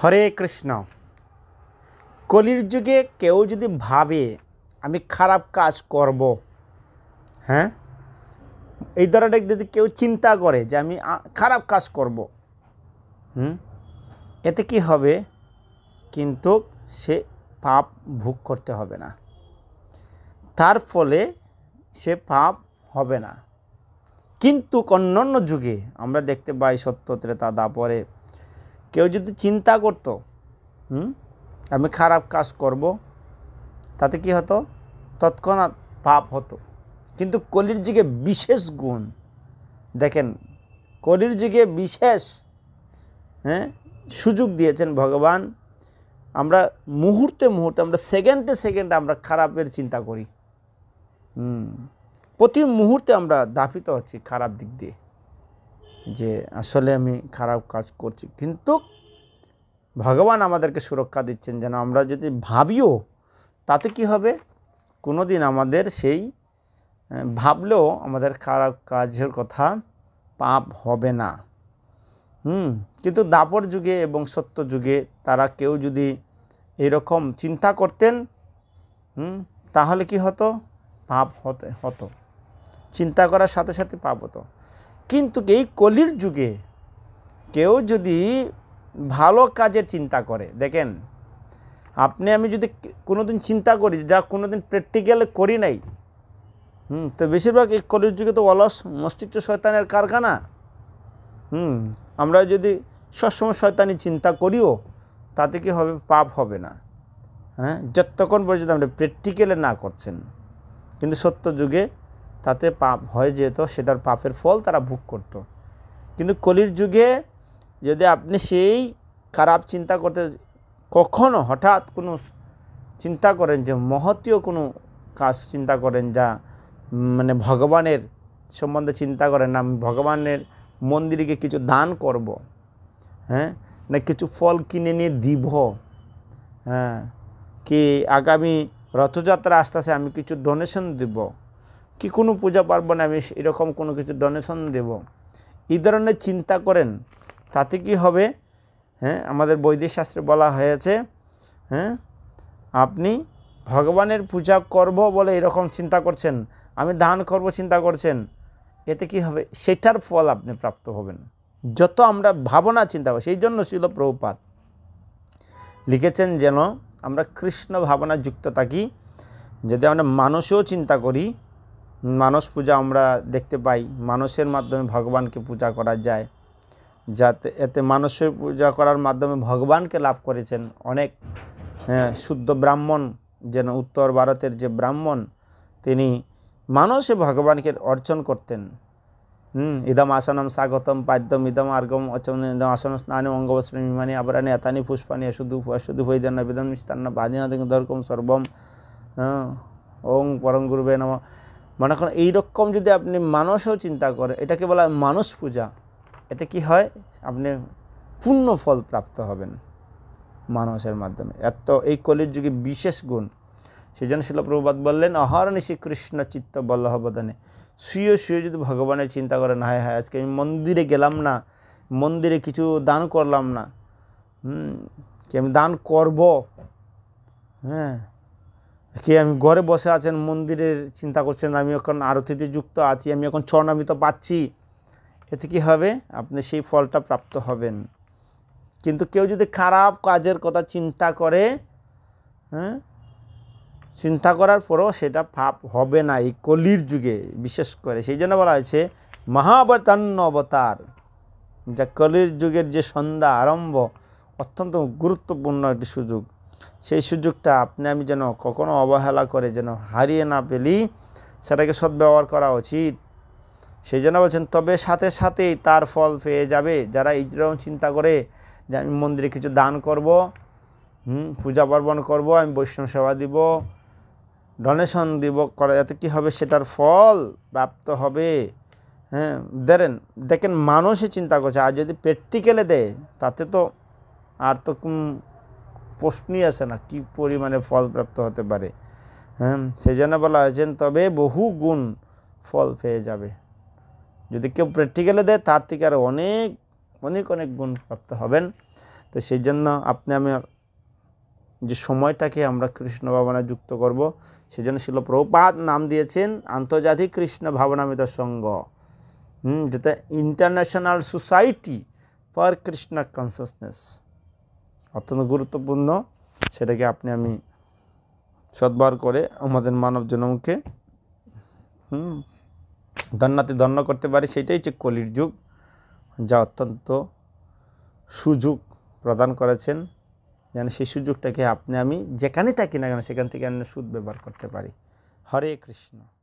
হরে কৃষ্ণ কলির যুগে কেউ যদি ভাবে আমি খারাপ কাজ করব হ্যাঁ এই ধরনের যদি কেউ চিন্তা করে যে আমি খারাপ কাজ করব হুম এতে কি হবে কিন্তু সে পাপ ভোগ করতে হবে না তার ফলে সে পাপ হবে না কিন্তু অন্যান্য যুগে আমরা দেখতে পাই সত্য তা দাপরে কেউ যদি চিন্তা করতো হুম আমি খারাপ কাজ করব তাতে কি হতো তৎক্ষণাৎ পাপ হতো কিন্তু কলির যুগে বিশেষ গুণ দেখেন কলির যুগে বিশেষ হ্যাঁ সুযোগ দিয়েছেন ভগবান আমরা মুহূর্তে মুহূর্তে আমরা সেকেন্ডে সেকেন্ডে আমরা খারাপের চিন্তা করি হুম প্রতি মুহূর্তে আমরা দাপিত হচ্ছি খারাপ দিক দিয়ে যে আসলে আমি খারাপ কাজ করছি কিন্তু ভগবান আমাদেরকে সুরক্ষা দিচ্ছেন যেন আমরা যদি ভাবিও তাতে কি হবে কোনো দিন আমাদের সেই ভাবলেও আমাদের খারাপ কাজের কথা পাপ হবে না হুম কিন্তু দাপর যুগে এবং সত্য যুগে তারা কেউ যদি এরকম চিন্তা করতেন হুম তাহলে কি হতো পাপ হতে হতো চিন্তা করার সাথে সাথে পাপ হতো কিন্তু এই কলির যুগে কেউ যদি ভালো কাজের চিন্তা করে দেখেন আপনি আমি যদি কোনো দিন চিন্তা করি যা কোনো দিন প্র্যাকটিক্যাল করি নাই হুম তো বেশিরভাগ এই কলির যুগে তো অলস মস্তিষ্ক শয়তানের কারখানা হুম আমরা যদি সবসময় শয়তানি চিন্তা করিও তাতে কি হবে পাপ হবে না হ্যাঁ যতক্ষণ পর্যন্ত আমরা প্র্যাকটিক্যালে না করছেন কিন্তু সত্য যুগে তাতে পাপ হয়ে যেত সেটার পাপের ফল তারা ভোগ করত। কিন্তু কলির যুগে যদি আপনি সেই খারাপ চিন্তা করতে কখনো হঠাৎ কোনো চিন্তা করেন যে মহতীয় কোনো কাজ চিন্তা করেন যা মানে ভগবানের সম্বন্ধে চিন্তা করেন আমি ভগবানের মন্দিরকে কিছু দান করব। হ্যাঁ না কিছু ফল কিনে নিয়ে দিব হ্যাঁ কি আগামী রথযাত্রা আসতেছে আমি কিছু ডোনেশন দিব কি কোনো পূজা পার্বণে আমি এরকম কোনো কিছু ডোনেশন দেব এই ধরনের চিন্তা করেন তাতে কি হবে হ্যাঁ আমাদের বৈদিক শাস্ত্রে বলা হয়েছে হ্যাঁ আপনি ভগবানের পূজা করব বলে এরকম চিন্তা করছেন আমি দান করব চিন্তা করছেন এতে কি হবে সেটার ফল আপনি প্রাপ্ত হবেন যত আমরা ভাবনা চিন্তা করি সেই জন্য ছিল প্রভুপাত লিখেছেন যেন আমরা কৃষ্ণ ভাবনা যুক্ত থাকি যদি আমরা মানুষও চিন্তা করি মানস পূজা আমরা দেখতে পাই মানুষের মাধ্যমে ভগবানকে পূজা করা যায় যাতে এতে মানুষের পূজা করার মাধ্যমে ভগবানকে লাভ করেছেন অনেক হ্যাঁ, শুদ্ধ ব্রাহ্মণ যেন উত্তর ভারতের যে ব্রাহ্মণ তিনি মানুষে ভগবানকে অর্চন করতেন হুম ইদম আসনম স্বাগতম পাদ্যম ইদম আর্গম অচম আসন স্নানে অঙ্গবস্ত্রী মানে আবরানি এতানি পুষ্পানি অশুধু অশুধু হইদেন বিদম মিষ্টান্ন বাদিনা দর্কম সর্বম হ্যাঁ, ওং পরম গুরুবে নম মনে করেন এইরকম যদি আপনি মানুষও চিন্তা করেন এটাকে বলা হয় মানুষ পূজা এতে কি হয় আপনি পূর্ণ ফল প্রাপ্ত হবেন মানুষের মাধ্যমে এত এই কলির যুগে বিশেষ গুণ সেই জন্য শিলপ্রভুপাত বললেন অহরনিশি কৃষ্ণ চিত্ত বল্লভবদানে শুয়ে শুয়ে যদি ভগবানের চিন্তা করেন হায় হায় আজকে আমি মন্দিরে গেলাম না মন্দিরে কিছু দান করলাম না হুম কি আমি দান করব হ্যাঁ কে আমি ঘরে বসে আছেন মন্দিরের চিন্তা করছেন আমি এখন আরতিতে যুক্ত আছি আমি এখন তো পাচ্ছি এতে কী হবে আপনি সেই ফলটা প্রাপ্ত হবেন কিন্তু কেউ যদি খারাপ কাজের কথা চিন্তা করে হ্যাঁ চিন্তা করার পরও সেটা পাপ হবে না এই কলির যুগে বিশেষ করে সেই জন্য বলা হয়েছে মহাবতান্ন অবতার যা কলির যুগের যে সন্ধ্যা আরম্ভ অত্যন্ত গুরুত্বপূর্ণ একটি সুযোগ সেই সুযোগটা আপনি আমি যেন কখনো অবহেলা করে যেন হারিয়ে না পেলি সেটাকে সদ্ব্যবহার করা উচিত সেই জন্য বলছেন তবে সাথে সাথেই তার ফল পেয়ে যাবে যারা এইরকম চিন্তা করে যে আমি মন্দিরে কিছু দান করব হুম পূজা পার্বণ করবো আমি বৈষ্ণব সেবা দিব ডোনেশন দিব করা যাতে কী হবে সেটার ফল প্রাপ্ত হবে হ্যাঁ দেখেন দেখেন মানুষই চিন্তা করছে আর যদি প্র্যাকটিক্যালে দেয় তাতে তো আর তো প্রশ্নই আসে না কী পরিমাণে ফলপ্রাপ্ত হতে পারে হ্যাঁ সেজন্য বলা হয়েছেন তবে বহু গুণ ফল পেয়ে যাবে যদি কেউ প্র্যাকটিক্যালে দেয় তার থেকে আরও অনেক অনেক অনেক গুণ প্রাপ্ত হবেন তো সেই জন্য আপনি আমি যে সময়টাকে আমরা কৃষ্ণ ভাবনা যুক্ত করব জন্য শিল প্রপাত নাম দিয়েছেন আন্তর্জাতিক কৃষ্ণ ভাবনামিত সংঘ হুম যেটা international society for Krishna consciousness অত্যন্ত গুরুত্বপূর্ণ সেটাকে আপনি আমি সদ্বার করে আমাদের মানব জনমকে ধন্যাতে ধন্য করতে পারি সেটাই হচ্ছে কলির যুগ যা অত্যন্ত সুযোগ প্রদান করেছেন যেন সেই সুযোগটাকে আপনি আমি যেখানে থাকি না কেন সেখান থেকে আমি সুদ ব্যবহার করতে পারি হরে কৃষ্ণ